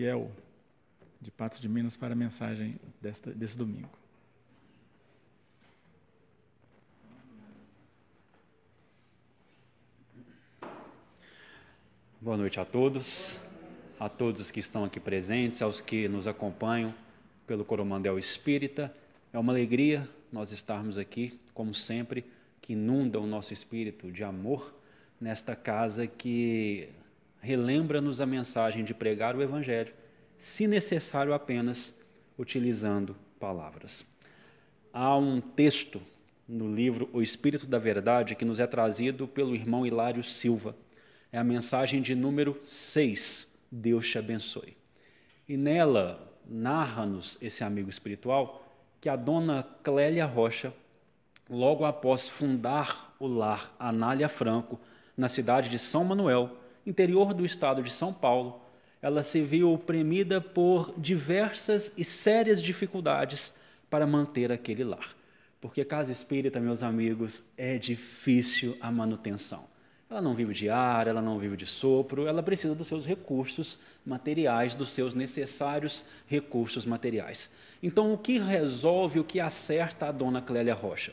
Yel, de Patos de Minas, para a mensagem desta, desse domingo. Boa noite a todos, a todos que estão aqui presentes, aos que nos acompanham pelo Coromandel Espírita. É uma alegria nós estarmos aqui, como sempre, que inunda o nosso espírito de amor nesta casa que relembra-nos a mensagem de pregar o Evangelho, se necessário apenas utilizando palavras. Há um texto no livro O Espírito da Verdade que nos é trazido pelo irmão Hilário Silva. É a mensagem de número 6, Deus te abençoe. E nela narra-nos esse amigo espiritual que a dona Clélia Rocha, logo após fundar o lar Anália Franco, na cidade de São Manuel, interior do estado de São Paulo, ela se viu oprimida por diversas e sérias dificuldades para manter aquele lar. Porque casa espírita, meus amigos, é difícil a manutenção. Ela não vive de ar, ela não vive de sopro, ela precisa dos seus recursos materiais, dos seus necessários recursos materiais. Então, o que resolve, o que acerta a dona Clélia Rocha?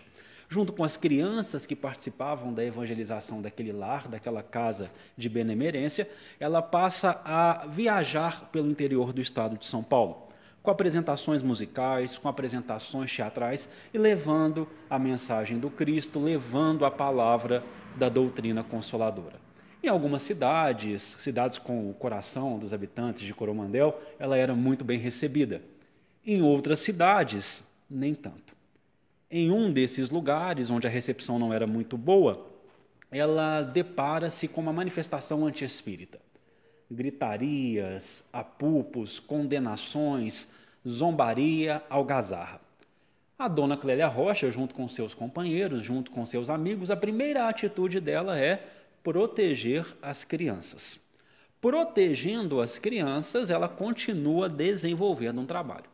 junto com as crianças que participavam da evangelização daquele lar, daquela casa de benemerência, ela passa a viajar pelo interior do estado de São Paulo, com apresentações musicais, com apresentações teatrais e levando a mensagem do Cristo, levando a palavra da doutrina consoladora. Em algumas cidades, cidades com o coração dos habitantes de Coromandel, ela era muito bem recebida. Em outras cidades, nem tanto. Em um desses lugares, onde a recepção não era muito boa, ela depara-se com uma manifestação anti-espírita. Gritarias, apupos, condenações, zombaria, algazarra. A dona Clélia Rocha, junto com seus companheiros, junto com seus amigos, a primeira atitude dela é proteger as crianças. Protegendo as crianças, ela continua desenvolvendo um trabalho.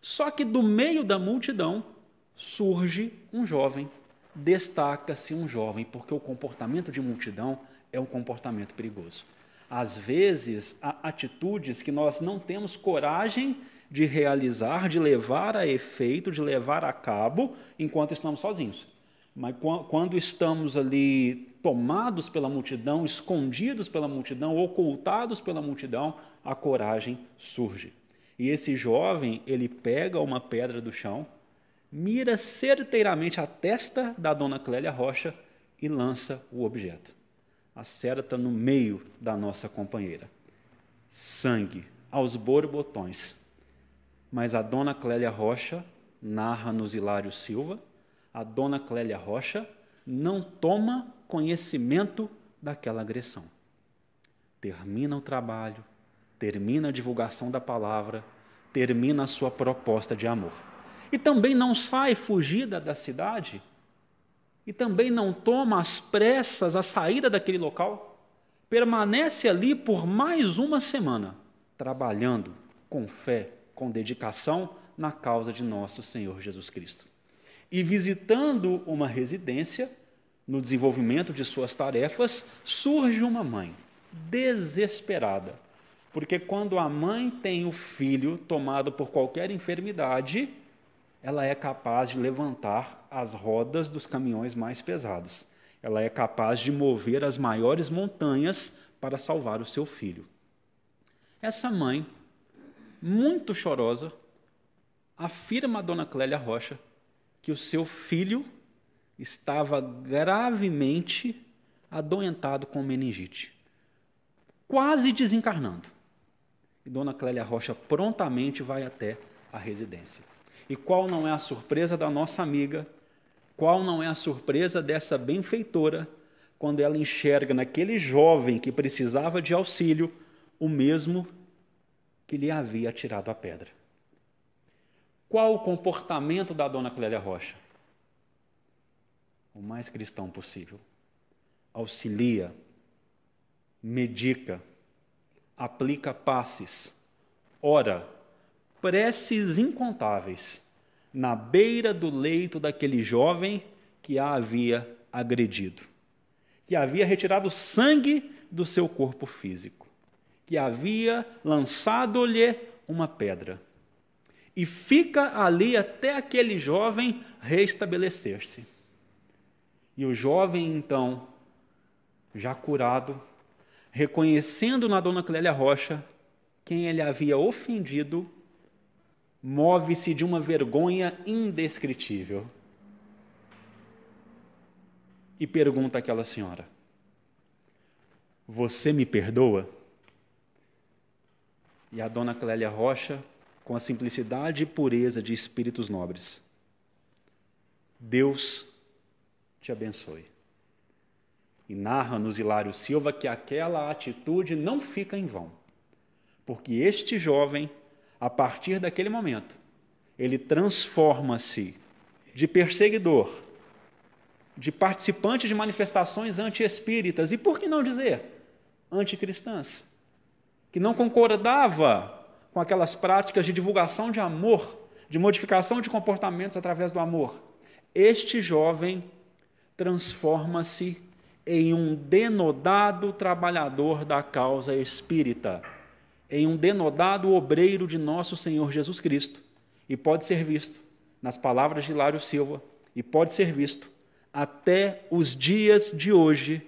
Só que do meio da multidão surge um jovem, destaca-se um jovem, porque o comportamento de multidão é um comportamento perigoso. Às vezes, há atitudes que nós não temos coragem de realizar, de levar a efeito, de levar a cabo, enquanto estamos sozinhos. Mas quando estamos ali tomados pela multidão, escondidos pela multidão, ocultados pela multidão, a coragem surge. E esse jovem, ele pega uma pedra do chão, mira certeiramente a testa da dona Clélia Rocha e lança o objeto. Acerta no meio da nossa companheira. Sangue aos borbotões. Mas a dona Clélia Rocha, narra-nos Hilário Silva, a dona Clélia Rocha não toma conhecimento daquela agressão. Termina o trabalho, termina a divulgação da palavra, termina a sua proposta de amor e também não sai fugida da cidade, e também não toma às pressas a saída daquele local, permanece ali por mais uma semana, trabalhando com fé, com dedicação na causa de nosso Senhor Jesus Cristo. E visitando uma residência, no desenvolvimento de suas tarefas, surge uma mãe desesperada. Porque quando a mãe tem o filho tomado por qualquer enfermidade, ela é capaz de levantar as rodas dos caminhões mais pesados. Ela é capaz de mover as maiores montanhas para salvar o seu filho. Essa mãe, muito chorosa, afirma a dona Clélia Rocha que o seu filho estava gravemente adoentado com meningite, quase desencarnando. E dona Clélia Rocha prontamente vai até a residência. E qual não é a surpresa da nossa amiga? Qual não é a surpresa dessa benfeitora quando ela enxerga naquele jovem que precisava de auxílio o mesmo que lhe havia tirado a pedra? Qual o comportamento da dona Clélia Rocha? O mais cristão possível. Auxilia, medica, aplica passes, ora preces incontáveis na beira do leito daquele jovem que a havia agredido, que havia retirado sangue do seu corpo físico, que havia lançado-lhe uma pedra. E fica ali até aquele jovem restabelecer-se. E o jovem, então, já curado, reconhecendo na dona Clélia Rocha quem ele havia ofendido move-se de uma vergonha indescritível e pergunta àquela senhora: Você me perdoa? E a dona Clélia Rocha, com a simplicidade e pureza de espíritos nobres: Deus te abençoe. E narra-nos Hilário Silva que aquela atitude não fica em vão, porque este jovem a partir daquele momento, ele transforma-se de perseguidor, de participante de manifestações anti-espíritas e, por que não dizer, anticristãs, que não concordava com aquelas práticas de divulgação de amor, de modificação de comportamentos através do amor. Este jovem transforma-se em um denodado trabalhador da causa espírita em um denodado obreiro de nosso Senhor Jesus Cristo e pode ser visto nas palavras de Hilário Silva e pode ser visto até os dias de hoje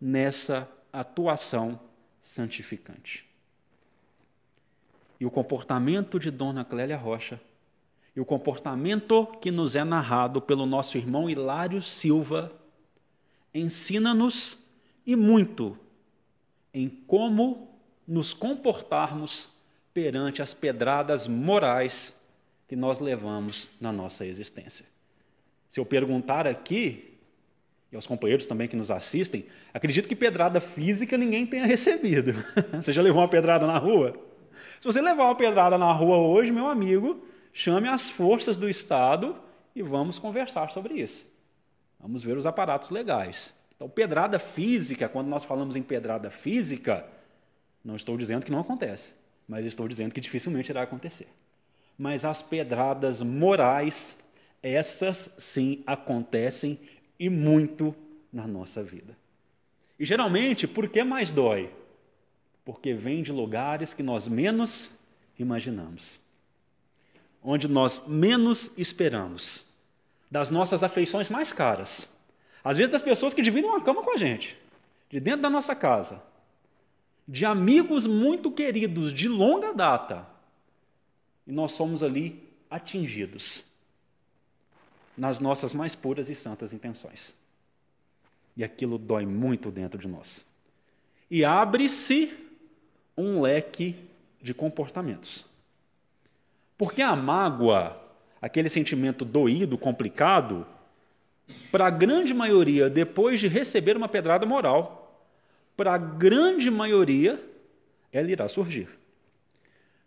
nessa atuação santificante. E o comportamento de Dona Clélia Rocha e o comportamento que nos é narrado pelo nosso irmão Hilário Silva ensina-nos e muito em como nos comportarmos perante as pedradas morais que nós levamos na nossa existência. Se eu perguntar aqui, e aos companheiros também que nos assistem, acredito que pedrada física ninguém tenha recebido. Você já levou uma pedrada na rua? Se você levar uma pedrada na rua hoje, meu amigo, chame as forças do Estado e vamos conversar sobre isso. Vamos ver os aparatos legais. Então, pedrada física, quando nós falamos em pedrada física, não estou dizendo que não acontece, mas estou dizendo que dificilmente irá acontecer. Mas as pedradas morais, essas sim acontecem e muito na nossa vida. E geralmente, por que mais dói? Porque vem de lugares que nós menos imaginamos, onde nós menos esperamos, das nossas afeições mais caras. Às vezes, das pessoas que dividem uma cama com a gente, de dentro da nossa casa, de amigos muito queridos de longa data, e nós somos ali atingidos nas nossas mais puras e santas intenções. E aquilo dói muito dentro de nós. E abre-se um leque de comportamentos. Porque a mágoa, aquele sentimento doído, complicado, para a grande maioria, depois de receber uma pedrada moral, para a grande maioria, ela irá surgir.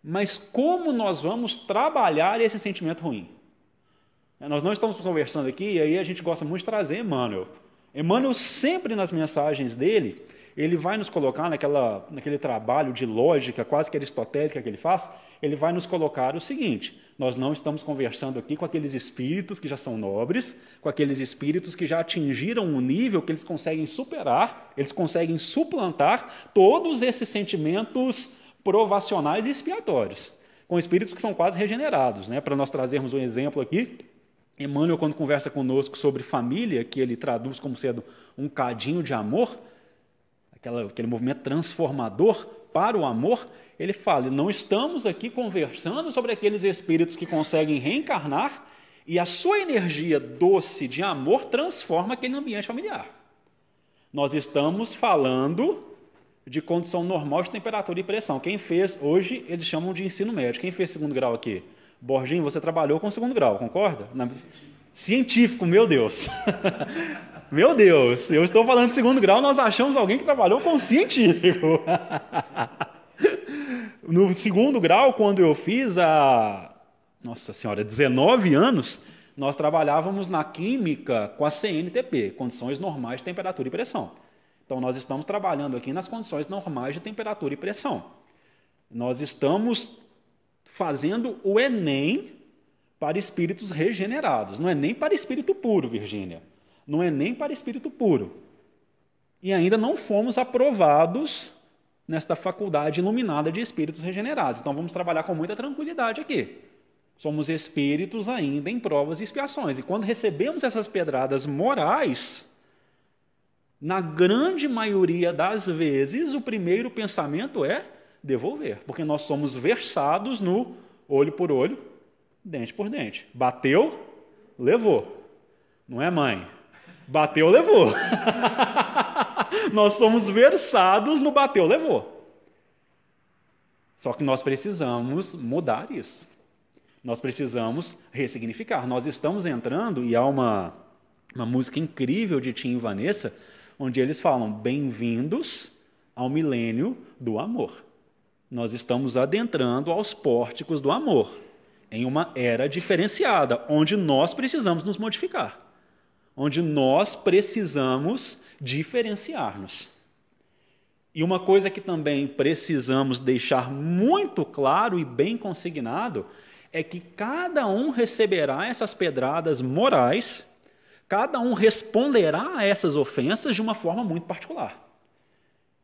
Mas como nós vamos trabalhar esse sentimento ruim? É, nós não estamos conversando aqui, e aí a gente gosta muito de trazer Emmanuel. Emmanuel sempre nas mensagens dele, ele vai nos colocar naquela, naquele trabalho de lógica quase que aristotélica que ele faz, ele vai nos colocar o seguinte: nós não estamos conversando aqui com aqueles espíritos que já são nobres, com aqueles espíritos que já atingiram um nível que eles conseguem superar, eles conseguem suplantar todos esses sentimentos provacionais e expiatórios, com espíritos que são quase regenerados. Né? Para nós trazermos um exemplo aqui, Emmanuel, quando conversa conosco sobre família, que ele traduz como sendo um cadinho de amor, aquela, aquele movimento transformador para o amor, ele fala: não estamos aqui conversando sobre aqueles espíritos que conseguem reencarnar e a sua energia doce de amor transforma aquele ambiente familiar. Nós estamos falando de condição normal de temperatura e pressão. Quem fez, hoje, eles chamam de ensino médio. Quem fez segundo grau aqui? Borginho, você trabalhou com segundo grau, concorda? Na... Científico, meu Deus! Meu Deus, eu estou falando de segundo grau, nós achamos alguém que trabalhou com científico. No segundo grau, quando eu fiz a. Nossa Senhora, 19 anos, nós trabalhávamos na química com a CNTP, condições normais de temperatura e pressão. Então, nós estamos trabalhando aqui nas condições normais de temperatura e pressão. Nós estamos fazendo o Enem para espíritos regenerados, não é nem para espírito puro, Virgínia não é nem para espírito puro. E ainda não fomos aprovados nesta faculdade iluminada de espíritos regenerados. Então vamos trabalhar com muita tranquilidade aqui. Somos espíritos ainda em provas e expiações. E quando recebemos essas pedradas morais, na grande maioria das vezes, o primeiro pensamento é devolver, porque nós somos versados no olho por olho, dente por dente. Bateu, levou. Não é, mãe? Bateu, levou. nós somos versados no bateu, levou. Só que nós precisamos mudar isso. Nós precisamos ressignificar. Nós estamos entrando, e há uma, uma música incrível de Tim e Vanessa, onde eles falam: Bem-vindos ao milênio do amor. Nós estamos adentrando aos pórticos do amor, em uma era diferenciada, onde nós precisamos nos modificar onde nós precisamos diferenciar-nos. E uma coisa que também precisamos deixar muito claro e bem consignado é que cada um receberá essas pedradas morais, cada um responderá a essas ofensas de uma forma muito particular.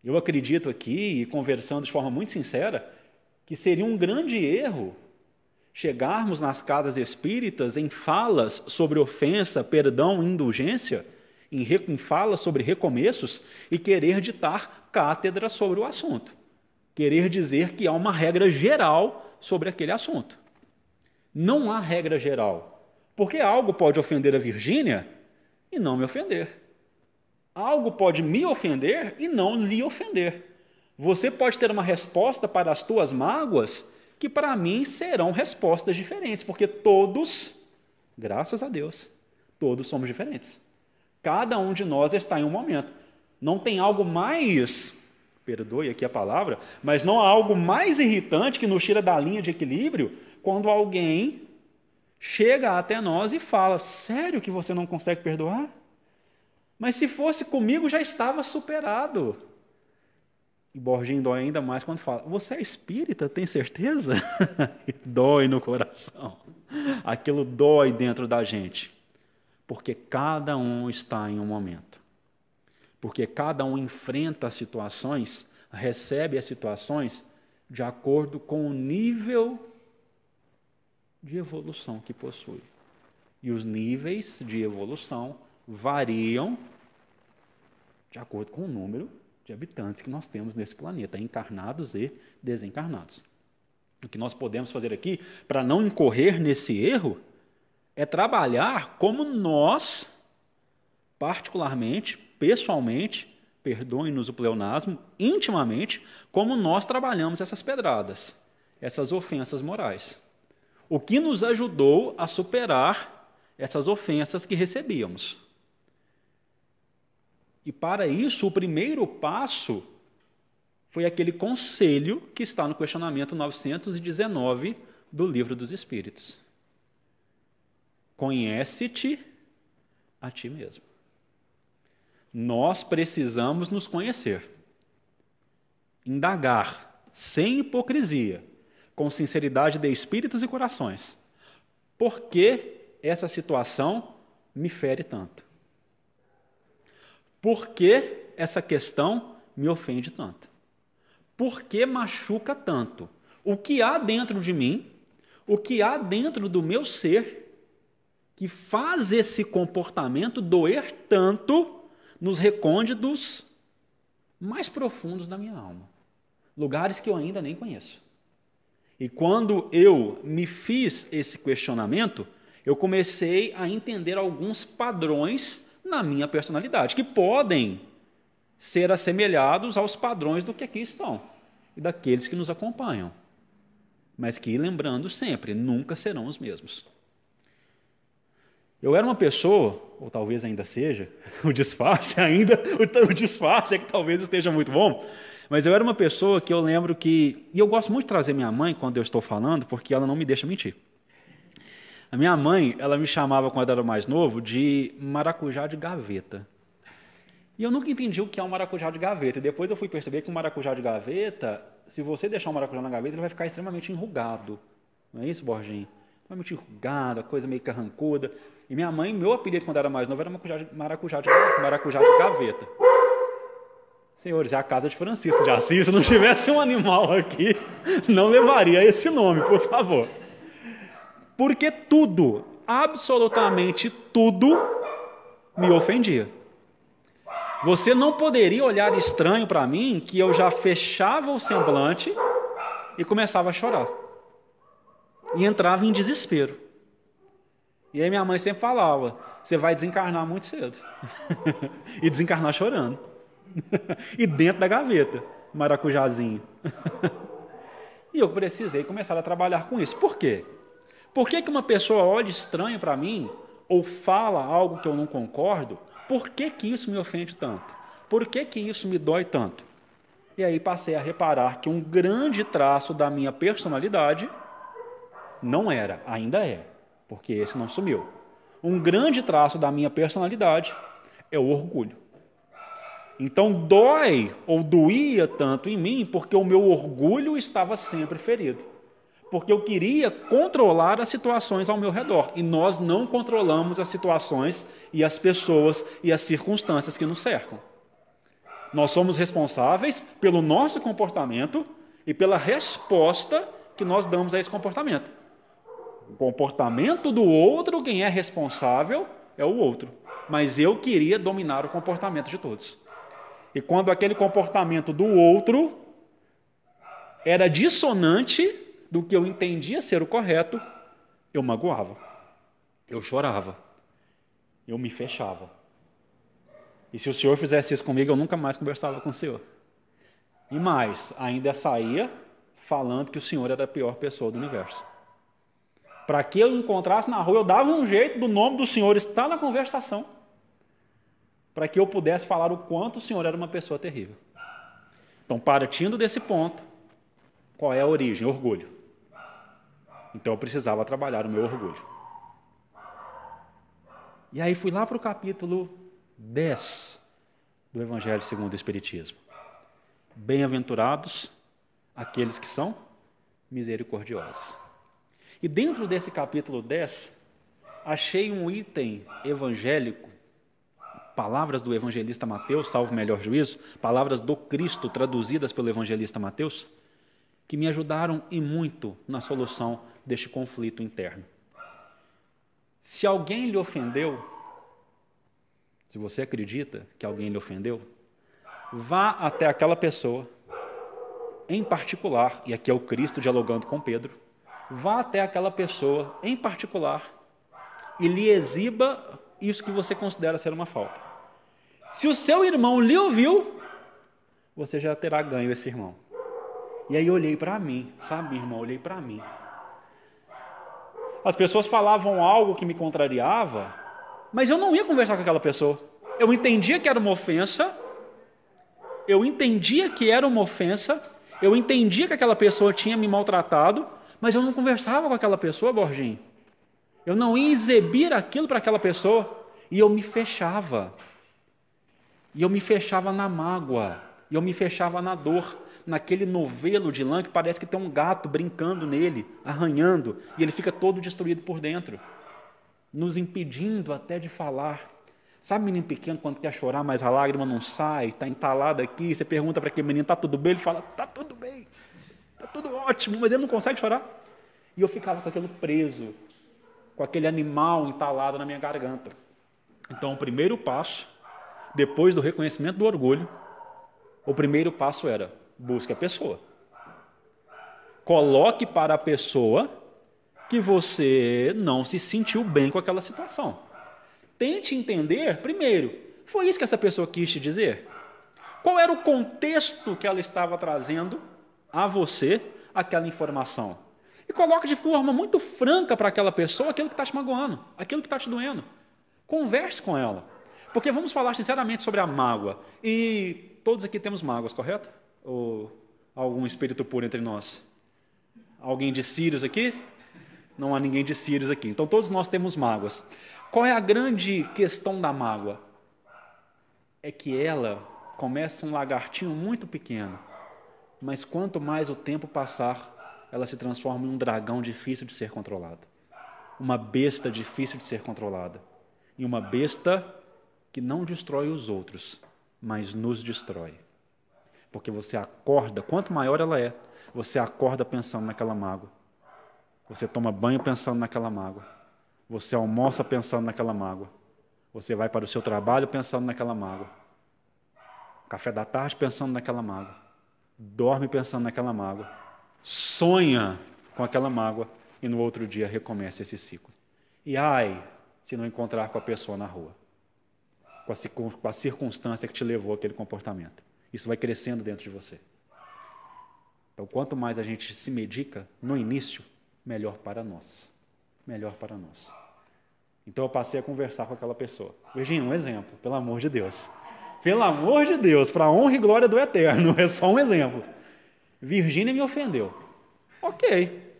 Eu acredito aqui, e conversando de forma muito sincera, que seria um grande erro chegarmos nas casas espíritas em falas sobre ofensa, perdão, indulgência, em, em falas sobre recomeços e querer ditar cátedra sobre o assunto. Querer dizer que há uma regra geral sobre aquele assunto. Não há regra geral. Porque algo pode ofender a Virgínia e não me ofender. Algo pode me ofender e não lhe ofender. Você pode ter uma resposta para as tuas mágoas que para mim serão respostas diferentes, porque todos, graças a Deus, todos somos diferentes. Cada um de nós está em um momento. Não tem algo mais, perdoe aqui a palavra, mas não há algo mais irritante que nos tira da linha de equilíbrio quando alguém chega até nós e fala: Sério que você não consegue perdoar? Mas se fosse comigo já estava superado. E Borginho dói ainda mais quando fala: Você é espírita, tem certeza? dói no coração. Aquilo dói dentro da gente. Porque cada um está em um momento. Porque cada um enfrenta as situações, recebe as situações de acordo com o nível de evolução que possui. E os níveis de evolução variam de acordo com o número de habitantes que nós temos nesse planeta, encarnados e desencarnados. O que nós podemos fazer aqui, para não incorrer nesse erro, é trabalhar como nós, particularmente, pessoalmente, perdoem-nos o pleonasmo, intimamente, como nós trabalhamos essas pedradas, essas ofensas morais. O que nos ajudou a superar essas ofensas que recebíamos. E para isso, o primeiro passo foi aquele conselho que está no questionamento 919 do Livro dos Espíritos. Conhece-te a ti mesmo. Nós precisamos nos conhecer, indagar, sem hipocrisia, com sinceridade de espíritos e corações. Por que essa situação me fere tanto? Por que essa questão me ofende tanto? Por que machuca tanto? O que há dentro de mim, o que há dentro do meu ser, que faz esse comportamento doer tanto nos recônditos mais profundos da minha alma? Lugares que eu ainda nem conheço. E quando eu me fiz esse questionamento, eu comecei a entender alguns padrões na minha personalidade, que podem ser assemelhados aos padrões do que aqui estão e daqueles que nos acompanham, mas que, lembrando sempre, nunca serão os mesmos. Eu era uma pessoa, ou talvez ainda seja, o disfarce ainda, o, disfarce é que talvez esteja muito bom, mas eu era uma pessoa que eu lembro que, e eu gosto muito de trazer minha mãe quando eu estou falando, porque ela não me deixa mentir. A minha mãe, ela me chamava, quando era mais novo, de maracujá de gaveta. E eu nunca entendi o que é um maracujá de gaveta. Depois eu fui perceber que um maracujá de gaveta, se você deixar um maracujá na gaveta, ele vai ficar extremamente enrugado. Não é isso, Borginho? Extremamente enrugado, a coisa meio carrancuda. E minha mãe, meu apelido quando era mais novo era maracujá de, maracujá de, maracujá de gaveta. Senhores, é a casa de Francisco de Assis. Se não tivesse um animal aqui, não levaria esse nome, por favor porque tudo, absolutamente tudo, me ofendia. Você não poderia olhar estranho para mim que eu já fechava o semblante e começava a chorar. E entrava em desespero. E aí minha mãe sempre falava: você vai desencarnar muito cedo. e desencarnar chorando. e dentro da gaveta, maracujazinho. e eu precisei começar a trabalhar com isso. Por quê? Por que, que uma pessoa olha estranho para mim ou fala algo que eu não concordo? Por que, que isso me ofende tanto? Por que, que isso me dói tanto? E aí passei a reparar que um grande traço da minha personalidade não era, ainda é, porque esse não sumiu. Um grande traço da minha personalidade é o orgulho. Então dói ou doía tanto em mim porque o meu orgulho estava sempre ferido porque eu queria controlar as situações ao meu redor. E nós não controlamos as situações e as pessoas e as circunstâncias que nos cercam. Nós somos responsáveis pelo nosso comportamento e pela resposta que nós damos a esse comportamento. O comportamento do outro, quem é responsável é o outro. Mas eu queria dominar o comportamento de todos. E quando aquele comportamento do outro era dissonante do que eu entendia ser o correto, eu magoava, eu chorava, eu me fechava. E se o Senhor fizesse isso comigo, eu nunca mais conversava com o Senhor. E mais, ainda saía falando que o Senhor era a pior pessoa do universo. Para que eu encontrasse na rua, eu dava um jeito do nome do Senhor estar na conversação, para que eu pudesse falar o quanto o Senhor era uma pessoa terrível. Então, partindo desse ponto, qual é a origem? Orgulho. Então eu precisava trabalhar o meu orgulho. E aí fui lá para o capítulo 10 do Evangelho segundo o Espiritismo. Bem-aventurados aqueles que são misericordiosos. E dentro desse capítulo 10, achei um item evangélico, palavras do evangelista Mateus, salvo melhor juízo, palavras do Cristo traduzidas pelo evangelista Mateus, que me ajudaram e muito na solução deste conflito interno. Se alguém lhe ofendeu, se você acredita que alguém lhe ofendeu, vá até aquela pessoa, em particular, e aqui é o Cristo dialogando com Pedro, vá até aquela pessoa em particular e lhe exiba isso que você considera ser uma falta. Se o seu irmão lhe ouviu, você já terá ganho esse irmão. E aí eu olhei para mim, sabe, irmão, olhei para mim. As pessoas falavam algo que me contrariava, mas eu não ia conversar com aquela pessoa. Eu entendia que era uma ofensa, eu entendia que era uma ofensa, eu entendia que aquela pessoa tinha me maltratado, mas eu não conversava com aquela pessoa, Borginho. Eu não ia exibir aquilo para aquela pessoa e eu me fechava. E eu me fechava na mágoa. E eu me fechava na dor, naquele novelo de lã que parece que tem um gato brincando nele, arranhando, e ele fica todo destruído por dentro, nos impedindo até de falar. Sabe menino pequeno quando quer chorar, mas a lágrima não sai, está entalada aqui, você pergunta para aquele menino, está tudo bem? Ele fala, está tudo bem, está tudo ótimo, mas ele não consegue chorar. E eu ficava com aquilo preso, com aquele animal entalado na minha garganta. Então, o primeiro passo, depois do reconhecimento do orgulho, o primeiro passo era busque a pessoa. Coloque para a pessoa que você não se sentiu bem com aquela situação. Tente entender, primeiro, foi isso que essa pessoa quis te dizer? Qual era o contexto que ela estava trazendo a você aquela informação? E coloque de forma muito franca para aquela pessoa aquilo que está te magoando, aquilo que está te doendo. Converse com ela. Porque vamos falar sinceramente sobre a mágoa. E Todos aqui temos mágoas, correto? Ou algum espírito puro entre nós? Alguém de Sírios aqui? Não há ninguém de Sírios aqui. Então todos nós temos mágoas. Qual é a grande questão da mágoa? É que ela começa um lagartinho muito pequeno, mas quanto mais o tempo passar, ela se transforma em um dragão difícil de ser controlado. Uma besta difícil de ser controlada. E uma besta que não destrói os outros, mas nos destrói. Porque você acorda, quanto maior ela é, você acorda pensando naquela mágoa. Você toma banho pensando naquela mágoa. Você almoça pensando naquela mágoa. Você vai para o seu trabalho pensando naquela mágoa. Café da tarde pensando naquela mágoa. Dorme pensando naquela mágoa. Sonha com aquela mágoa e no outro dia recomeça esse ciclo. E ai, se não encontrar com a pessoa na rua com a, com a circunstância que te levou àquele comportamento. Isso vai crescendo dentro de você. Então, quanto mais a gente se medica no início, melhor para nós. Melhor para nós. Então, eu passei a conversar com aquela pessoa. Virginia, um exemplo, pelo amor de Deus. Pelo amor de Deus, para a honra e glória do Eterno, é só um exemplo. Virgínia me ofendeu. Ok.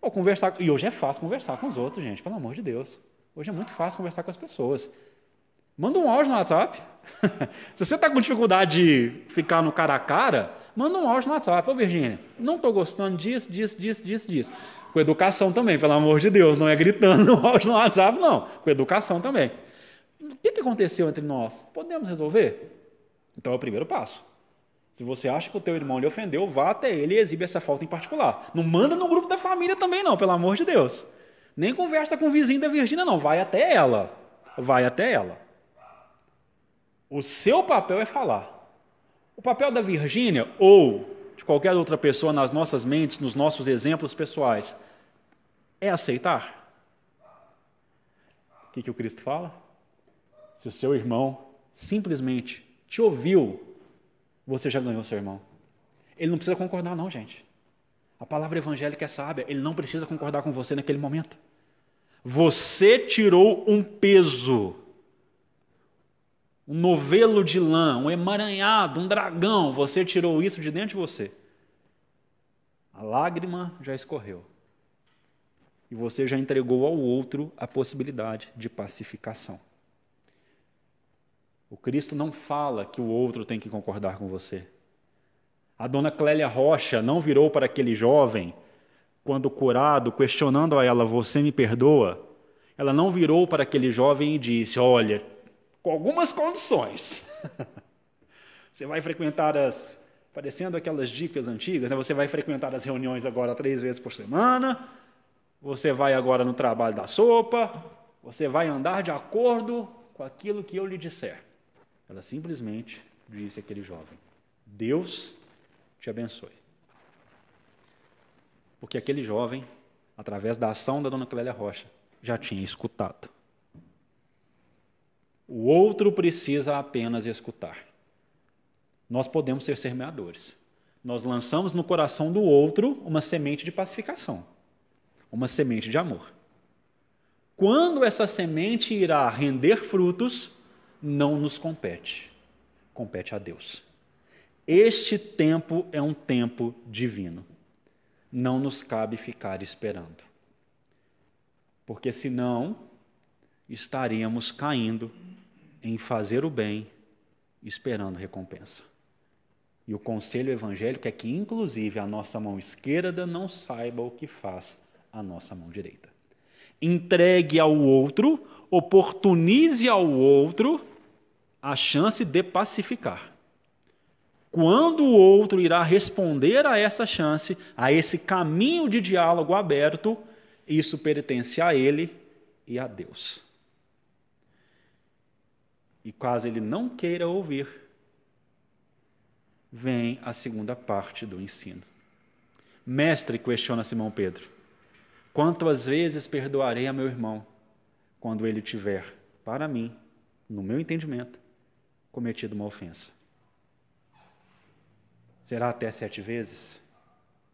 Vou conversar. E hoje é fácil conversar com os outros, gente, pelo amor de Deus. Hoje é muito fácil conversar com as pessoas. Manda um áudio no WhatsApp. Se você está com dificuldade de ficar no cara a cara, manda um áudio no WhatsApp. Ô, Virgínia, não estou gostando disso, disso, disso, disso, disso. Com educação também, pelo amor de Deus. Não é gritando um áudio no WhatsApp, não. Com educação também. O que, que aconteceu entre nós? Podemos resolver? Então é o primeiro passo. Se você acha que o teu irmão lhe ofendeu, vá até ele e exibe essa falta em particular. Não manda no grupo da família também, não, pelo amor de Deus. Nem conversa com o vizinho da Virgínia, não. Vai até ela. Vai até ela. O seu papel é falar. O papel da Virgínia ou de qualquer outra pessoa nas nossas mentes, nos nossos exemplos pessoais, é aceitar. O que, que o Cristo fala? Se o seu irmão simplesmente te ouviu, você já ganhou seu irmão. Ele não precisa concordar, não, gente. A palavra evangélica é sábia, ele não precisa concordar com você naquele momento. Você tirou um peso um novelo de lã, um emaranhado, um dragão, você tirou isso de dentro de você. A lágrima já escorreu. E você já entregou ao outro a possibilidade de pacificação. O Cristo não fala que o outro tem que concordar com você. A dona Clélia Rocha não virou para aquele jovem quando curado, questionando a ela: Você me perdoa? Ela não virou para aquele jovem e disse: Olha, com algumas condições. Você vai frequentar as. Parecendo aquelas dicas antigas, né? você vai frequentar as reuniões agora três vezes por semana, você vai agora no trabalho da sopa, você vai andar de acordo com aquilo que eu lhe disser. Ela simplesmente disse aquele jovem: Deus te abençoe. Porque aquele jovem, através da ação da dona Clélia Rocha, já tinha escutado. O outro precisa apenas escutar. Nós podemos ser semeadores. Nós lançamos no coração do outro uma semente de pacificação, uma semente de amor. Quando essa semente irá render frutos, não nos compete. Compete a Deus. Este tempo é um tempo divino. Não nos cabe ficar esperando. Porque senão estaríamos caindo em fazer o bem esperando recompensa. E o conselho evangélico é que, inclusive, a nossa mão esquerda não saiba o que faz a nossa mão direita. Entregue ao outro, oportunize ao outro a chance de pacificar. Quando o outro irá responder a essa chance, a esse caminho de diálogo aberto, isso pertence a ele e a Deus. E caso ele não queira ouvir, vem a segunda parte do ensino. Mestre, questiona Simão Pedro, quantas vezes perdoarei a meu irmão quando ele tiver, para mim, no meu entendimento, cometido uma ofensa? Será até sete vezes?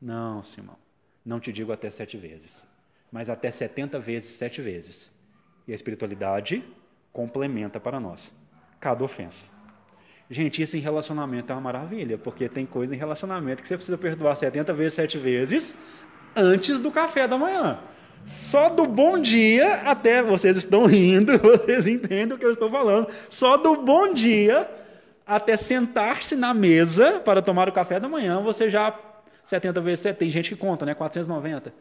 Não, Simão, não te digo até sete vezes, mas até setenta vezes sete vezes. E a espiritualidade complementa para nós cada ofensa. Gente, isso em relacionamento é uma maravilha, porque tem coisa em relacionamento que você precisa perdoar 70 vezes, 7 vezes antes do café da manhã. Só do bom dia até vocês estão rindo, vocês entendem o que eu estou falando. Só do bom dia até sentar-se na mesa para tomar o café da manhã, você já 70 vezes 7, tem gente que conta, né? 490.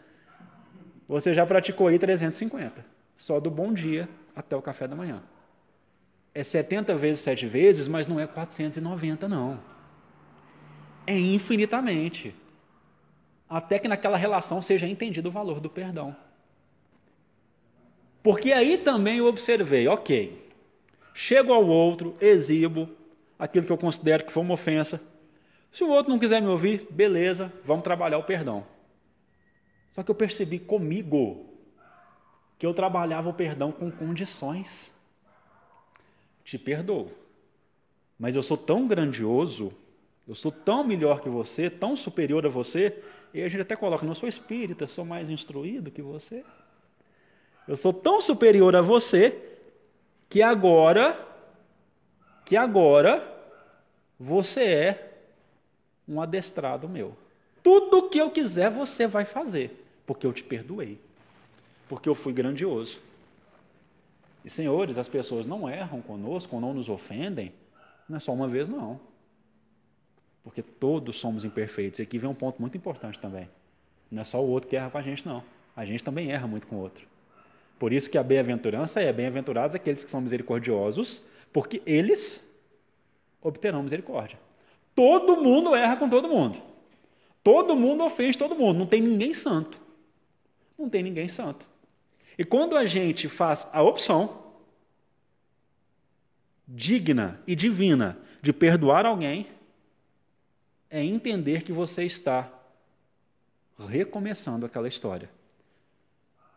Você já praticou aí 350. Só do bom dia até o café da manhã é 70 vezes 7 vezes, mas não é 490, não. É infinitamente. Até que naquela relação seja entendido o valor do perdão. Porque aí também eu observei, ok, chego ao outro, exibo aquilo que eu considero que foi uma ofensa. Se o outro não quiser me ouvir, beleza, vamos trabalhar o perdão. Só que eu percebi comigo que eu trabalhava o perdão com condições te perdoo. Mas eu sou tão grandioso, eu sou tão melhor que você, tão superior a você, e a gente até coloca, não sou espírita, sou mais instruído que você. Eu sou tão superior a você que agora que agora você é um adestrado meu. Tudo o que eu quiser você vai fazer, porque eu te perdoei. Porque eu fui grandioso. E, senhores, as pessoas não erram conosco, não nos ofendem, não é só uma vez, não. Porque todos somos imperfeitos. E aqui vem um ponto muito importante também. Não é só o outro que erra com a gente, não. A gente também erra muito com o outro. Por isso que a bem-aventurança é bem-aventurados aqueles que são misericordiosos, porque eles obterão misericórdia. Todo mundo erra com todo mundo. Todo mundo ofende todo mundo. Não tem ninguém santo. Não tem ninguém santo. E quando a gente faz a opção digna e divina de perdoar alguém, é entender que você está recomeçando aquela história.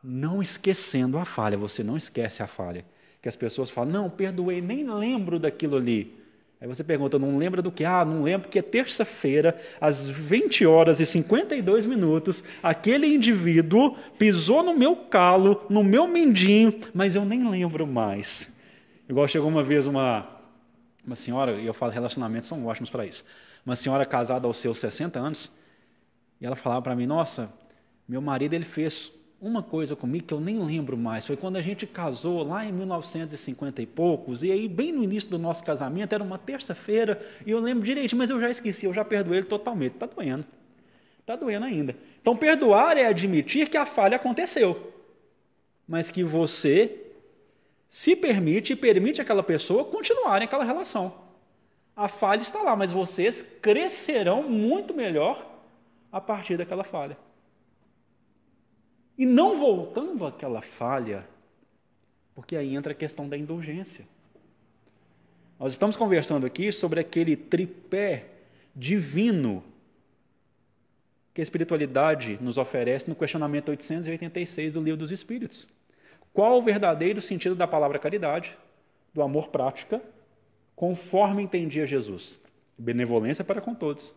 Não esquecendo a falha, você não esquece a falha. Que as pessoas falam, não, perdoei, nem lembro daquilo ali. Aí você pergunta, não lembra do que? Ah, não lembro que é terça-feira, às 20 horas e 52 minutos, aquele indivíduo pisou no meu calo, no meu mendinho, mas eu nem lembro mais. Igual chegou uma vez uma, uma senhora, e eu falo, relacionamentos são ótimos para isso, uma senhora casada aos seus 60 anos, e ela falava para mim, nossa, meu marido ele fez uma coisa comigo que eu nem lembro mais, foi quando a gente casou lá em 1950 e poucos, e aí bem no início do nosso casamento, era uma terça-feira, e eu lembro direito, mas eu já esqueci, eu já perdoei ele totalmente, está doendo, está doendo ainda. Então perdoar é admitir que a falha aconteceu, mas que você se permite e permite aquela pessoa continuar aquela relação. A falha está lá, mas vocês crescerão muito melhor a partir daquela falha e não voltando àquela falha, porque aí entra a questão da indulgência. Nós estamos conversando aqui sobre aquele tripé divino que a espiritualidade nos oferece no questionamento 886 do Livro dos Espíritos. Qual o verdadeiro sentido da palavra caridade, do amor prática, conforme entendia Jesus? Benevolência para com todos.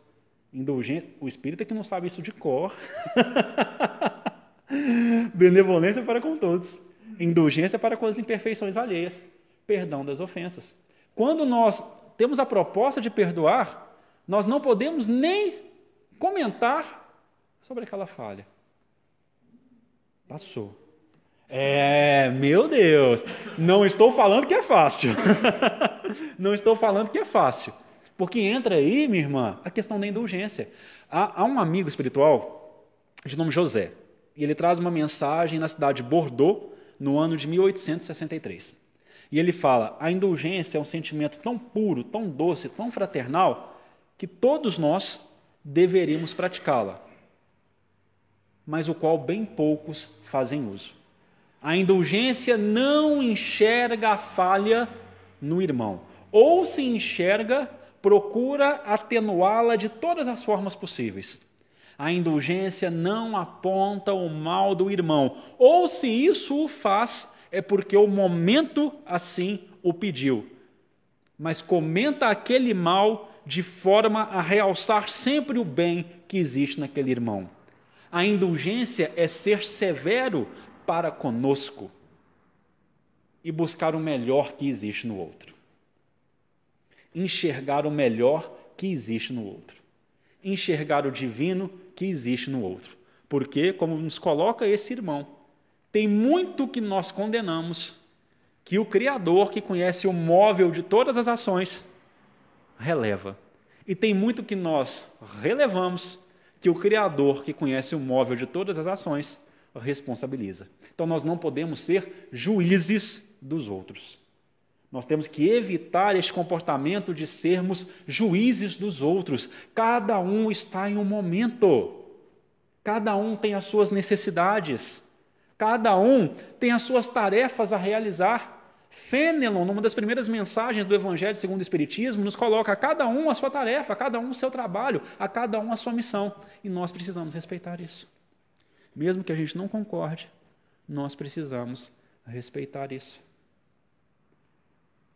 Indulgência. O espírita que não sabe isso de cor. Benevolência para com todos. Indulgência para com as imperfeições alheias. Perdão das ofensas. Quando nós temos a proposta de perdoar, nós não podemos nem comentar sobre aquela falha. Passou. É, meu Deus, não estou falando que é fácil. não estou falando que é fácil. Porque entra aí, minha irmã, a questão da indulgência. Há, há um amigo espiritual de nome José. E ele traz uma mensagem na cidade de Bordeaux, no ano de 1863. E ele fala: a indulgência é um sentimento tão puro, tão doce, tão fraternal, que todos nós deveríamos praticá-la, mas o qual bem poucos fazem uso. A indulgência não enxerga a falha no irmão, ou se enxerga, procura atenuá-la de todas as formas possíveis. A indulgência não aponta o mal do irmão, ou se isso o faz, é porque o momento assim o pediu. Mas comenta aquele mal de forma a realçar sempre o bem que existe naquele irmão. A indulgência é ser severo para conosco e buscar o melhor que existe no outro. Enxergar o melhor que existe no outro. Enxergar o divino que existe no outro. Porque, como nos coloca esse irmão, tem muito que nós condenamos que o Criador, que conhece o móvel de todas as ações, releva. E tem muito que nós relevamos que o Criador, que conhece o móvel de todas as ações, responsabiliza. Então nós não podemos ser juízes dos outros. Nós temos que evitar este comportamento de sermos juízes dos outros. Cada um está em um momento. Cada um tem as suas necessidades. Cada um tem as suas tarefas a realizar. Fenelon, numa das primeiras mensagens do Evangelho segundo o Espiritismo, nos coloca a cada um a sua tarefa, a cada um o seu trabalho, a cada um a sua missão. E nós precisamos respeitar isso. Mesmo que a gente não concorde, nós precisamos respeitar isso.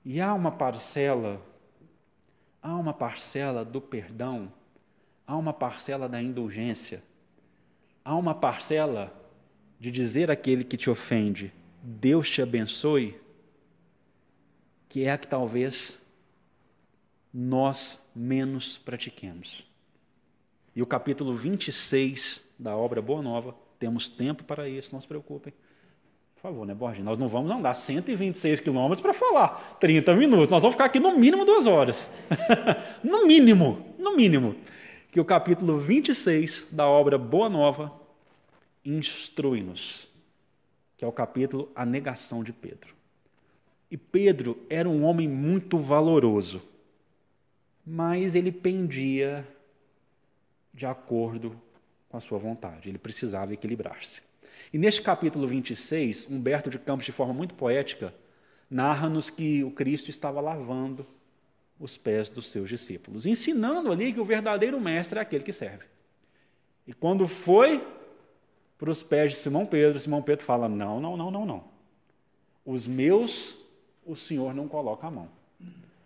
E há uma parcela, há uma parcela do perdão, há uma parcela da indulgência, há uma parcela de dizer àquele que te ofende, Deus te abençoe, que é a que talvez nós menos pratiquemos. E o capítulo 26 da obra Boa Nova, temos tempo para isso, não se preocupem favor, né, Borges? Nós não vamos andar 126 quilômetros para falar 30 minutos. Nós vamos ficar aqui no mínimo duas horas. no mínimo, no mínimo. Que o capítulo 26 da obra Boa Nova instrui-nos, que é o capítulo A Negação de Pedro. E Pedro era um homem muito valoroso, mas ele pendia de acordo com a sua vontade, ele precisava equilibrar-se. E neste capítulo 26, Humberto de Campos, de forma muito poética, narra-nos que o Cristo estava lavando os pés dos seus discípulos, ensinando ali que o verdadeiro mestre é aquele que serve. E quando foi para os pés de Simão Pedro, Simão Pedro fala: Não, não, não, não, não. Os meus, o Senhor não coloca a mão.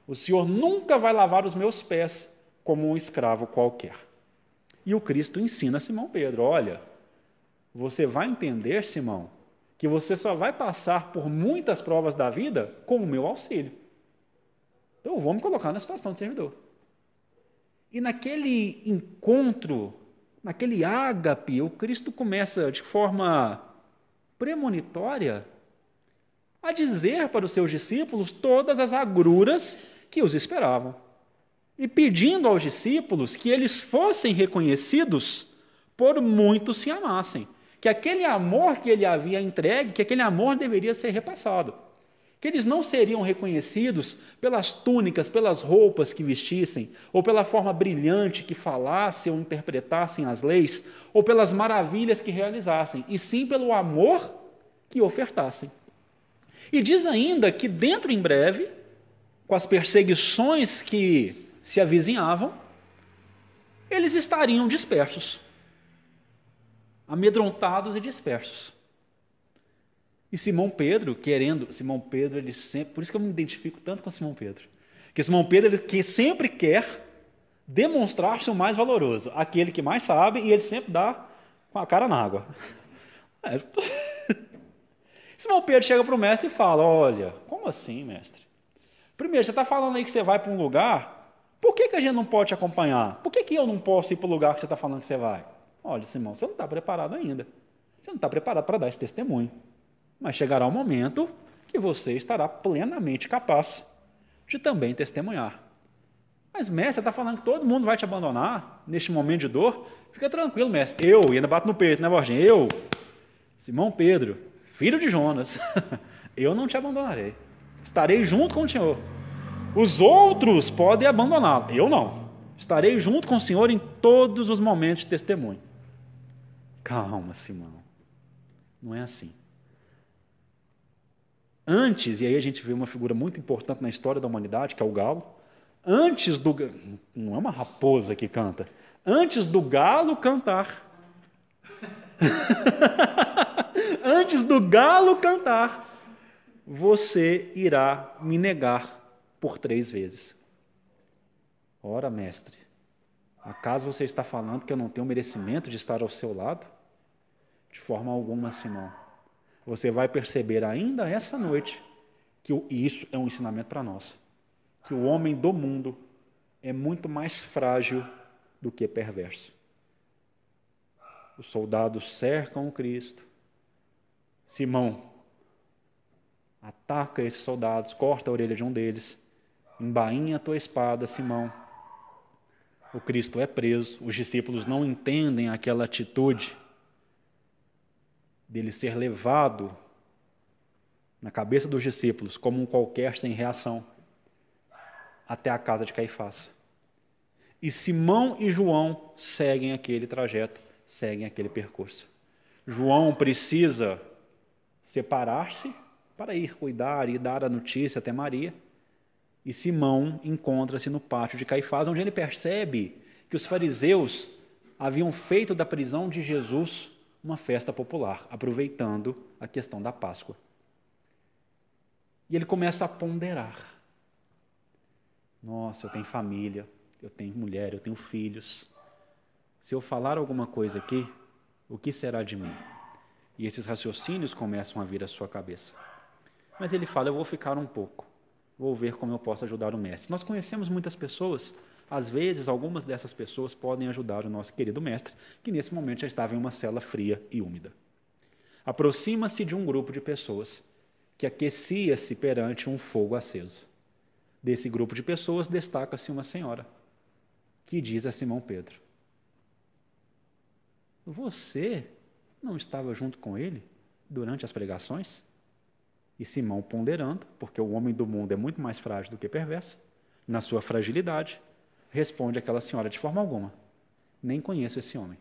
O Senhor nunca vai lavar os meus pés como um escravo qualquer. E o Cristo ensina a Simão Pedro: Olha, você vai entender, Simão, que você só vai passar por muitas provas da vida com o meu auxílio. Então eu vou me colocar na situação de servidor. E naquele encontro, naquele ágape, o Cristo começa de forma premonitória a dizer para os seus discípulos todas as agruras que os esperavam. E pedindo aos discípulos que eles fossem reconhecidos por muitos se amassem que aquele amor que ele havia entregue, que aquele amor deveria ser repassado. Que eles não seriam reconhecidos pelas túnicas, pelas roupas que vestissem, ou pela forma brilhante que falassem ou interpretassem as leis, ou pelas maravilhas que realizassem, e sim pelo amor que ofertassem. E diz ainda que dentro em breve, com as perseguições que se avizinhavam, eles estariam dispersos amedrontados e dispersos. E Simão Pedro, querendo, Simão Pedro, ele sempre, por isso que eu me identifico tanto com Simão Pedro. Que Simão Pedro, ele que sempre quer demonstrar-se o mais valoroso, aquele que mais sabe e ele sempre dá com a cara na água. É. Simão Pedro chega para o mestre e fala: Olha, como assim, mestre? Primeiro, você está falando aí que você vai para um lugar, por que, que a gente não pode te acompanhar? Por que, que eu não posso ir para o lugar que você está falando que você vai? Olha, Simão, você não está preparado ainda. Você não está preparado para dar esse testemunho. Mas chegará o um momento que você estará plenamente capaz de também testemunhar. Mas, mestre, você está falando que todo mundo vai te abandonar neste momento de dor? Fica tranquilo, mestre. Eu, e ainda bato no peito, né, Borginha? Eu, Simão Pedro, filho de Jonas, eu não te abandonarei. Estarei junto com o Senhor. Os outros podem abandoná-lo, eu não. Estarei junto com o Senhor em todos os momentos de testemunho. Calma, Simão. Não é assim. Antes, e aí a gente vê uma figura muito importante na história da humanidade, que é o galo. Antes do. Não é uma raposa que canta. Antes do galo cantar. antes do galo cantar, você irá me negar por três vezes. Ora, mestre, acaso você está falando que eu não tenho merecimento de estar ao seu lado? De forma alguma, Simão. Você vai perceber ainda essa noite que o, e isso é um ensinamento para nós, que o homem do mundo é muito mais frágil do que perverso. Os soldados cercam o Cristo. Simão ataca esses soldados, corta a orelha de um deles, embainha a tua espada, Simão. O Cristo é preso, os discípulos não entendem aquela atitude dele ser levado na cabeça dos discípulos como um qualquer sem reação até a casa de Caifás. E Simão e João seguem aquele trajeto, seguem aquele percurso. João precisa separar-se para ir cuidar e dar a notícia até Maria. E Simão encontra-se no pátio de Caifás, onde ele percebe que os fariseus haviam feito da prisão de Jesus uma festa popular, aproveitando a questão da Páscoa. E ele começa a ponderar. Nossa, eu tenho família, eu tenho mulher, eu tenho filhos. Se eu falar alguma coisa aqui, o que será de mim? E esses raciocínios começam a vir à sua cabeça. Mas ele fala: Eu vou ficar um pouco, vou ver como eu posso ajudar o mestre. Nós conhecemos muitas pessoas às vezes, algumas dessas pessoas podem ajudar o nosso querido mestre, que nesse momento já estava em uma cela fria e úmida. Aproxima-se de um grupo de pessoas que aquecia-se perante um fogo aceso. Desse grupo de pessoas destaca-se uma senhora, que diz a Simão Pedro: Você não estava junto com ele durante as pregações? E Simão ponderando, porque o homem do mundo é muito mais frágil do que perverso, na sua fragilidade, Responde aquela senhora: De forma alguma, nem conheço esse homem.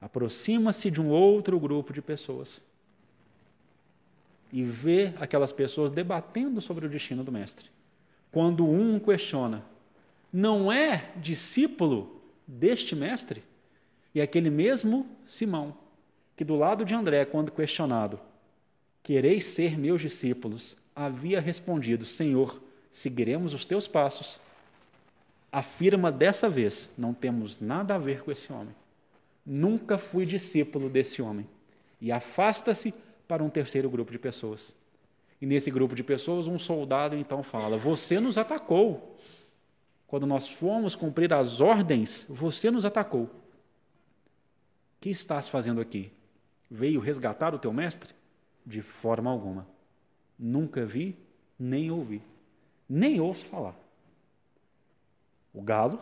Aproxima-se de um outro grupo de pessoas e vê aquelas pessoas debatendo sobre o destino do Mestre. Quando um questiona, não é discípulo deste Mestre? E é aquele mesmo Simão, que do lado de André, quando questionado, quereis ser meus discípulos, havia respondido: Senhor, seguiremos os teus passos. Afirma dessa vez: não temos nada a ver com esse homem. Nunca fui discípulo desse homem. E afasta-se para um terceiro grupo de pessoas. E nesse grupo de pessoas, um soldado então fala: Você nos atacou. Quando nós fomos cumprir as ordens, você nos atacou. O que estás fazendo aqui? Veio resgatar o teu mestre? De forma alguma. Nunca vi nem ouvi nem ouço falar. O galo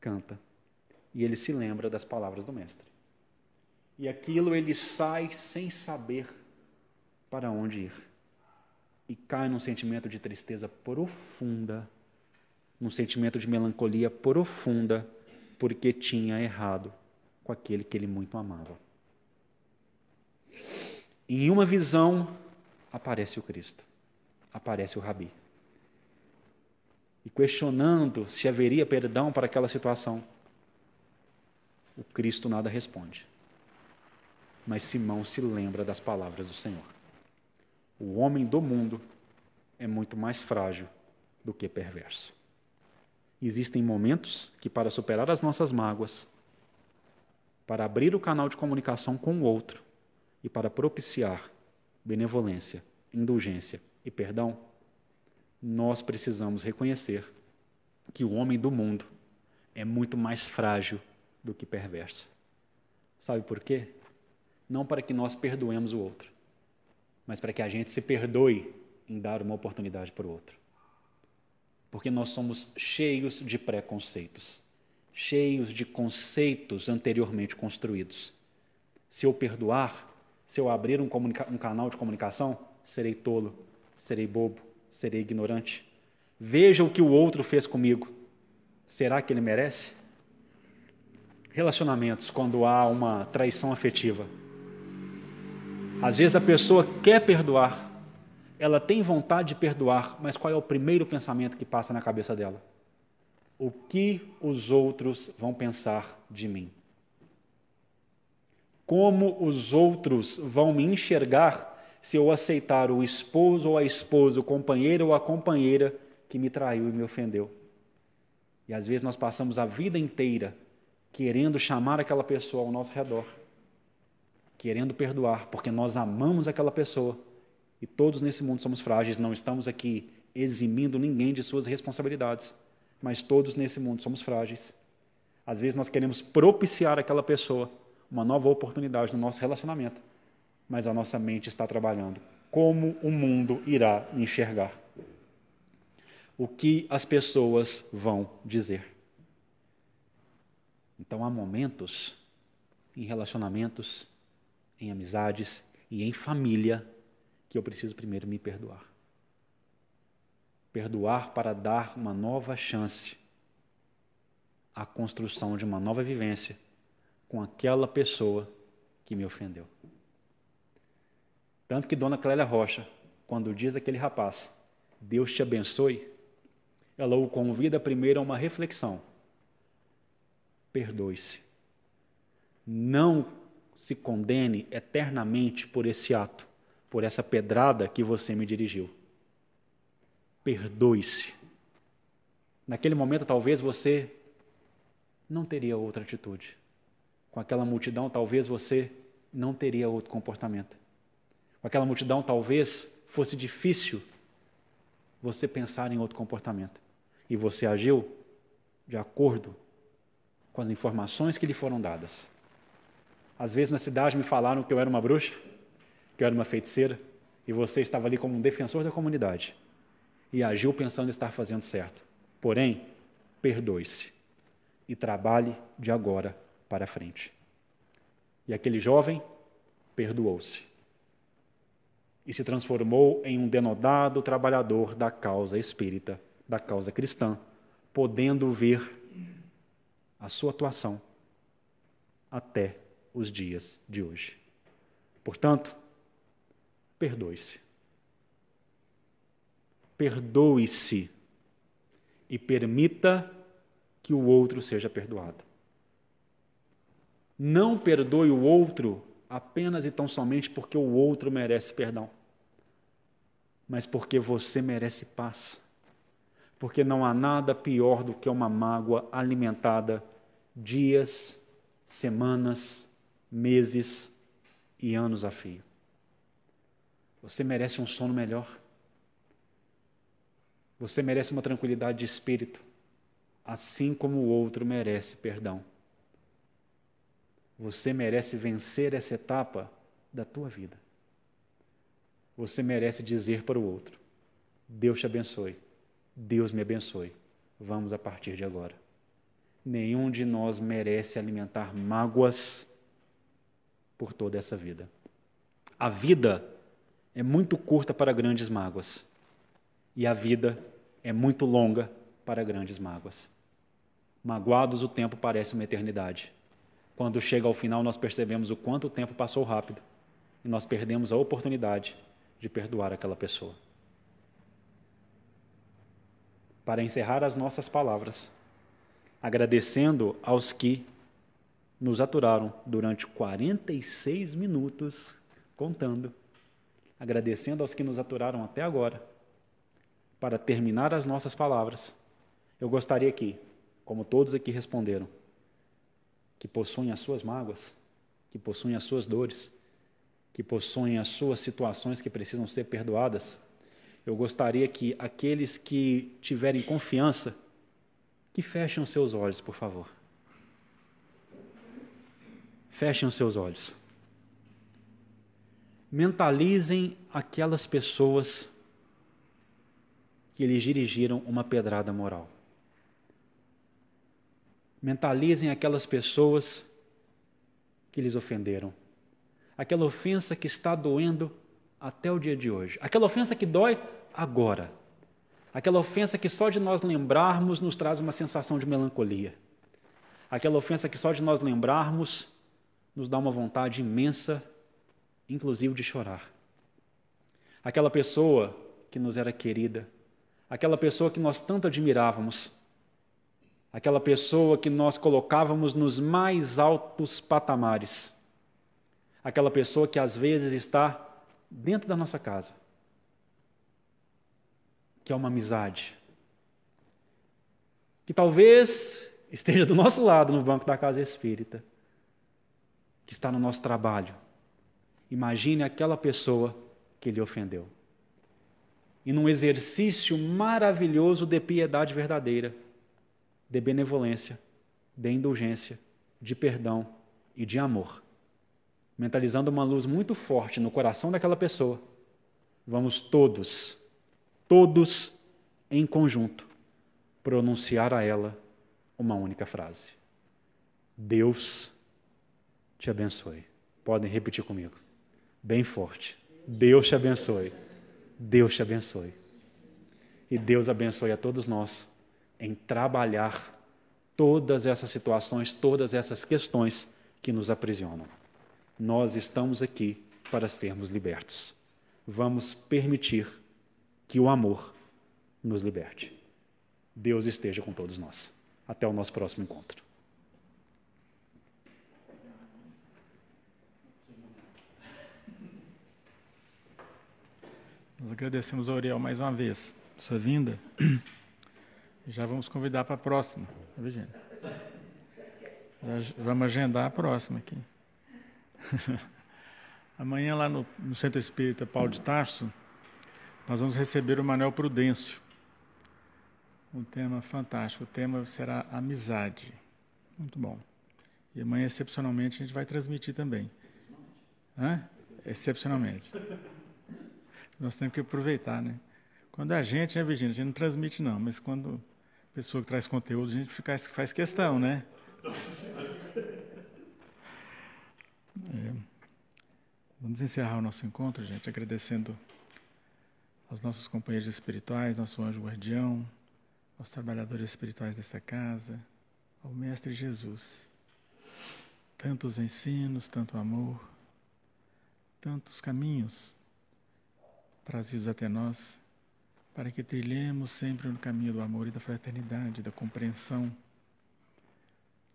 canta e ele se lembra das palavras do mestre. E aquilo ele sai sem saber para onde ir. E cai num sentimento de tristeza profunda, num sentimento de melancolia profunda, porque tinha errado com aquele que ele muito amava. Em uma visão aparece o Cristo aparece o Rabi. E questionando se haveria perdão para aquela situação, o Cristo nada responde. Mas Simão se lembra das palavras do Senhor. O homem do mundo é muito mais frágil do que perverso. Existem momentos que, para superar as nossas mágoas, para abrir o canal de comunicação com o outro e para propiciar benevolência, indulgência e perdão, nós precisamos reconhecer que o homem do mundo é muito mais frágil do que perverso. Sabe por quê? Não para que nós perdoemos o outro, mas para que a gente se perdoe em dar uma oportunidade para o outro. Porque nós somos cheios de preconceitos, cheios de conceitos anteriormente construídos. Se eu perdoar, se eu abrir um, um canal de comunicação, serei tolo serei bobo, serei ignorante. Veja o que o outro fez comigo. Será que ele merece? Relacionamentos, quando há uma traição afetiva. Às vezes a pessoa quer perdoar, ela tem vontade de perdoar, mas qual é o primeiro pensamento que passa na cabeça dela? O que os outros vão pensar de mim? Como os outros vão me enxergar se eu aceitar o esposo ou a esposa, o companheiro ou a companheira que me traiu e me ofendeu. E às vezes nós passamos a vida inteira querendo chamar aquela pessoa ao nosso redor, querendo perdoar, porque nós amamos aquela pessoa. E todos nesse mundo somos frágeis, não estamos aqui eximindo ninguém de suas responsabilidades, mas todos nesse mundo somos frágeis. Às vezes nós queremos propiciar aquela pessoa uma nova oportunidade no nosso relacionamento, mas a nossa mente está trabalhando. Como o mundo irá enxergar? O que as pessoas vão dizer? Então há momentos em relacionamentos, em amizades e em família que eu preciso primeiro me perdoar. Perdoar para dar uma nova chance à construção de uma nova vivência com aquela pessoa que me ofendeu. Tanto que Dona Clélia Rocha, quando diz aquele rapaz, Deus te abençoe, ela o convida primeiro a uma reflexão. Perdoe-se. Não se condene eternamente por esse ato, por essa pedrada que você me dirigiu. Perdoe-se. Naquele momento, talvez você não teria outra atitude. Com aquela multidão, talvez você não teria outro comportamento com aquela multidão, talvez fosse difícil você pensar em outro comportamento. E você agiu de acordo com as informações que lhe foram dadas. Às vezes na cidade me falaram que eu era uma bruxa, que eu era uma feiticeira, e você estava ali como um defensor da comunidade e agiu pensando estar fazendo certo. Porém, perdoe-se e trabalhe de agora para frente. E aquele jovem perdoou-se e se transformou em um denodado trabalhador da causa espírita, da causa cristã, podendo ver a sua atuação até os dias de hoje. Portanto, perdoe-se. Perdoe-se e permita que o outro seja perdoado. Não perdoe o outro apenas e tão somente porque o outro merece perdão, mas porque você merece paz. Porque não há nada pior do que uma mágoa alimentada dias, semanas, meses e anos a fio. Você merece um sono melhor. Você merece uma tranquilidade de espírito, assim como o outro merece perdão. Você merece vencer essa etapa da tua vida. Você merece dizer para o outro: Deus te abençoe, Deus me abençoe. Vamos a partir de agora. Nenhum de nós merece alimentar mágoas por toda essa vida. A vida é muito curta para grandes mágoas, e a vida é muito longa para grandes mágoas. Magoados, o tempo parece uma eternidade. Quando chega ao final, nós percebemos o quanto o tempo passou rápido e nós perdemos a oportunidade de perdoar aquela pessoa. Para encerrar as nossas palavras, agradecendo aos que nos aturaram durante 46 minutos contando, agradecendo aos que nos aturaram até agora. Para terminar as nossas palavras, eu gostaria que, como todos aqui responderam, que possuem as suas mágoas, que possuem as suas dores, que possuem as suas situações que precisam ser perdoadas. Eu gostaria que aqueles que tiverem confiança, que fechem os seus olhos, por favor. Fechem os seus olhos. Mentalizem aquelas pessoas que lhes dirigiram uma pedrada moral. Mentalizem aquelas pessoas que lhes ofenderam. Aquela ofensa que está doendo até o dia de hoje. Aquela ofensa que dói agora. Aquela ofensa que só de nós lembrarmos nos traz uma sensação de melancolia. Aquela ofensa que só de nós lembrarmos nos dá uma vontade imensa, inclusive de chorar. Aquela pessoa que nos era querida, aquela pessoa que nós tanto admirávamos, aquela pessoa que nós colocávamos nos mais altos patamares, aquela pessoa que às vezes está dentro da nossa casa, que é uma amizade, que talvez esteja do nosso lado no banco da casa espírita, que está no nosso trabalho. Imagine aquela pessoa que lhe ofendeu. E num exercício maravilhoso de piedade verdadeira, de benevolência, de indulgência, de perdão e de amor. Mentalizando uma luz muito forte no coração daquela pessoa, vamos todos, todos em conjunto, pronunciar a ela uma única frase: Deus te abençoe. Podem repetir comigo, bem forte: Deus te abençoe. Deus te abençoe. E Deus abençoe a todos nós em trabalhar todas essas situações, todas essas questões que nos aprisionam. Nós estamos aqui para sermos libertos. Vamos permitir que o amor nos liberte. Deus esteja com todos nós. Até o nosso próximo encontro. Nós agradecemos a Auriel mais uma vez sua vinda. Já vamos convidar para a próxima, tá Virgínia. Já vamos agendar a próxima aqui. Amanhã, lá no, no, Centro Espírita Paulo de Tarso, nós vamos receber o Manuel Prudêncio. Um tema fantástico. O tema será amizade. Muito bom. E amanhã, excepcionalmente, a gente vai transmitir também. Hã? Excepcionalmente. Nós temos que aproveitar, né? Quando é a gente, né, A gente não transmite, não, mas quando pessoa que traz conteúdo, a gente faz questão, né? É. Vamos encerrar o nosso encontro, gente, agradecendo aos nossos companheiros espirituais, nosso anjo guardião, aos trabalhadores espirituais desta casa, ao Mestre Jesus. Tantos ensinos, tanto amor, tantos caminhos trazidos até nós para que trilhemos sempre no caminho do amor e da fraternidade, da compreensão,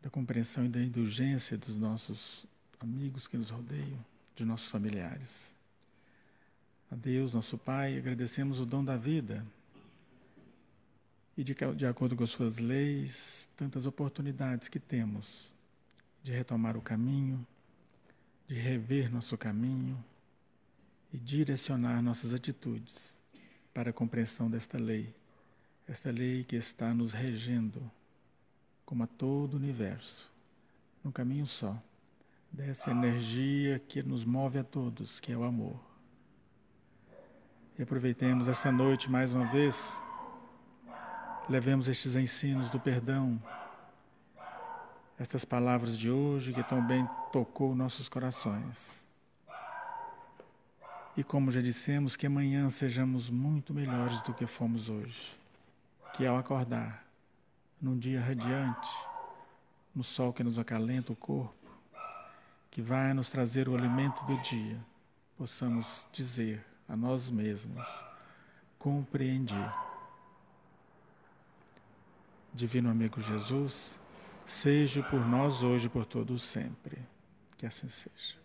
da compreensão e da indulgência dos nossos amigos que nos rodeiam, de nossos familiares. A Deus, nosso Pai, agradecemos o dom da vida e, de, de acordo com as suas leis, tantas oportunidades que temos de retomar o caminho, de rever nosso caminho e direcionar nossas atitudes para a compreensão desta lei, esta lei que está nos regendo, como a todo o universo, num caminho só, dessa ah. energia que nos move a todos, que é o amor. E aproveitemos esta noite mais uma vez, levemos estes ensinos do perdão, estas palavras de hoje que tão bem tocou nossos corações e como já dissemos, que amanhã sejamos muito melhores do que fomos hoje. Que ao acordar, num dia radiante, no sol que nos acalenta o corpo, que vai nos trazer o alimento do dia, possamos dizer a nós mesmos: compreendi. Divino amigo Jesus, seja por nós hoje e por todos sempre. Que assim seja.